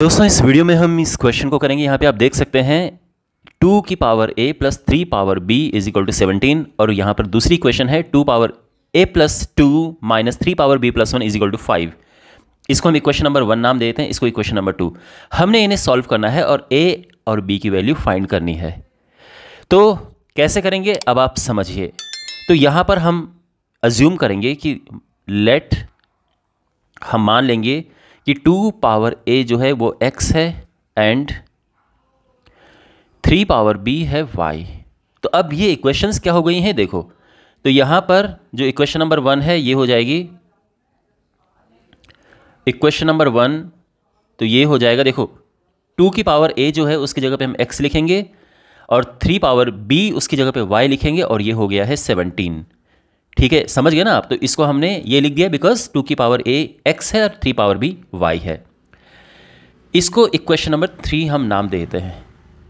दोस्तों इस वीडियो में हम इस क्वेश्चन को करेंगे यहाँ पे आप देख सकते हैं टू की power a plus three power b is equal to seventeen और यहाँ पर दूसरी क्वेश्चन है two power a plus two minus three power b plus one is equal to five इसको हम इक्वेशन नंबर वन नाम देते हैं इसको इक्वेशन नंबर टू हमने इन्हें सॉल्व करना है और ए और बी की वैल्यू फाइंड करनी है तो कैसे करेंगे अब आप समझिए तो यहाँ पर हम अज्यूम करेंगे कि लेट हम मान लेंगे कि टू पावर ए जो है वो एक्स है एंड थ्री पावर बी है वाई तो अब ये इक्वेशंस क्या हो गई हैं देखो तो यहाँ पर जो इक्वेशन नंबर वन है ये हो जाएगी इक्वेशन नंबर वन तो ये हो जाएगा देखो टू की पावर ए जो है उसकी जगह पे हम एक्स लिखेंगे और थ्री पावर बी उसकी जगह पे वाई लिखेंगे और ये हो गया है सेवनटीन ठीक है समझ गए ना आप तो इसको हमने ये लिख दिया बिकॉज टू की पावर ए एक्स है और थ्री पावर बी वाई है इसको इक्वेशन नंबर थ्री हम नाम दे देते हैं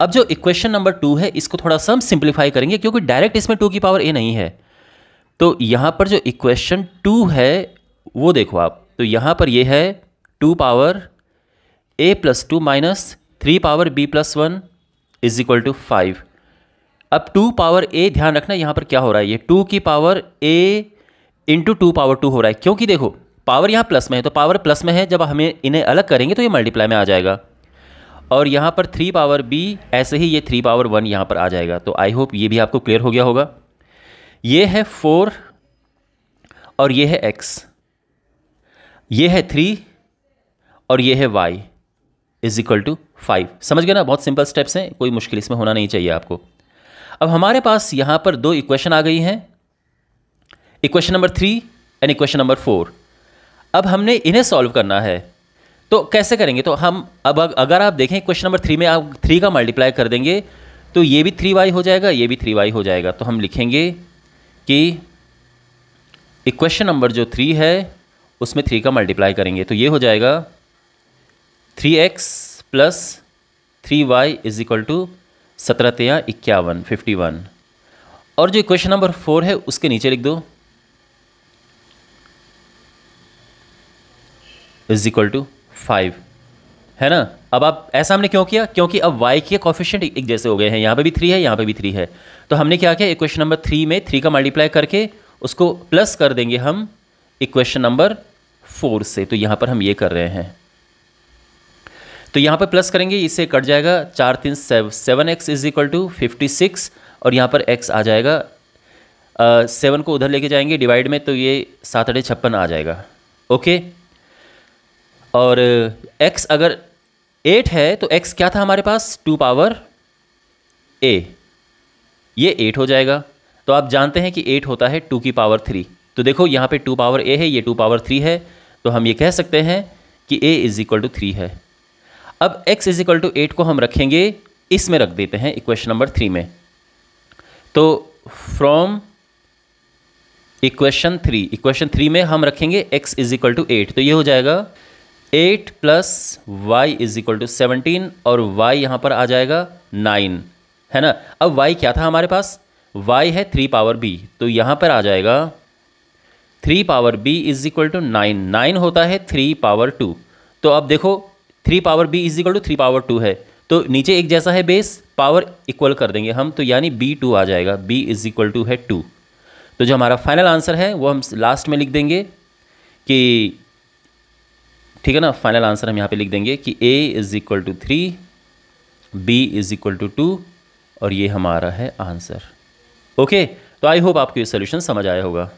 अब जो इक्वेशन नंबर टू है इसको थोड़ा सा हम सिंप्लीफाई करेंगे क्योंकि डायरेक्ट इसमें टू की पावर ए नहीं है तो यहाँ पर जो इक्वेशन टू है वो देखो आप तो यहाँ पर ये है two power a plus two minus three power b plus one is equal to five अब टू पावर ए ध्यान रखना यहाँ पर क्या हो रहा है ये टू की power a into two power two हो रहा है क्योंकि देखो पावर यहाँ प्लस में है तो पावर प्लस में है जब हमें इन्हें अलग करेंगे तो ये मल्टीप्लाई में आ जाएगा और यहाँ पर थ्री पावर बी ऐसे ही ये थ्री पावर वन यहाँ पर आ जाएगा तो आई होप ये भी आपको क्लियर हो गया होगा ये है फोर और ये है एक्स ये है थ्री और ये है y is equal to five समझ गए ना बहुत सिंपल स्टेप्स हैं कोई मुश्किल इसमें होना नहीं चाहिए आपको अब हमारे पास यहां पर दो इक्वेशन आ गई हैं equation number three and equation number four अब हमने इन्हें सॉल्व करना है तो कैसे करेंगे तो हम अब अगर आप देखें क्वेश्चन नंबर थ्री में आप थ्री का मल्टीप्लाई कर देंगे तो ये भी थ्री वाई हो जाएगा ये भी थ्री वाई हो जाएगा तो हम लिखेंगे कि इक्वेशन नंबर जो थ्री है उसमें थ्री का मल्टीप्लाई करेंगे तो ये हो जाएगा three x plus three y is equal to सत्रह तेया इक्यावन फिफ्टी वन और जो क्वेश्चन नंबर फोर है उसके नीचे लिख दो इज इक्वल टू फाइव है ना अब आप ऐसा हमने क्यों किया क्योंकि अब y के कॉफिशेंट एक जैसे हो गए हैं यहाँ पे भी थ्री है यहाँ पे भी थ्री है तो हमने क्या किया इक्वेशन नंबर थ्री में थ्री का मल्टीप्लाई करके उसको प्लस कर देंगे हम इक्वेशन नंबर फोर से तो यहाँ पर हम ये कर रहे हैं तो यहाँ पर प्लस करेंगे इससे कट जाएगा चार तीन seven x is equal to fifty six और यहाँ पर एक्स आ जाएगा सेवन को उधर लेके जाएंगे डिवाइड में तो ये सात अढ़े छप्पन आ जाएगा ओके और एक्स अगर एट है तो एक्स क्या था हमारे पास टू पावर ए ये एट हो जाएगा तो आप जानते हैं कि एट होता है टू की पावर थ्री तो देखो यहाँ पे टू पावर ए है ये टू पावर थ्री है तो हम ये कह सकते हैं कि a is equal to three है अब x is equal to eight को हम रखेंगे इसमें रख देते हैं इक्वेशन नंबर थ्री में तो from equation three equation three में हम रखेंगे x is equal to eight तो ये हो जाएगा eight plus y is equal to seventeen और y यहां पर आ जाएगा नाइन है ना अब y क्या था हमारे पास y है थ्री पावर b तो यहां पर आ जाएगा three power b is equal to nine nine होता है थ्री पावर टू तो अब देखो three power b is equal to three power two है तो नीचे एक जैसा है बेस पावर इक्वल कर देंगे हम तो यानी बी टू आ जाएगा बी इज इक्वल टू है टू तो जो हमारा फाइनल आंसर है वो हम लास्ट में लिख देंगे कि ठीक है ना फाइनल आंसर हम यहाँ पे लिख देंगे कि A is equal to three B is equal to two और ये हमारा है आंसर ओके तो आई होप आपको ये सोल्यूशन समझ आया होगा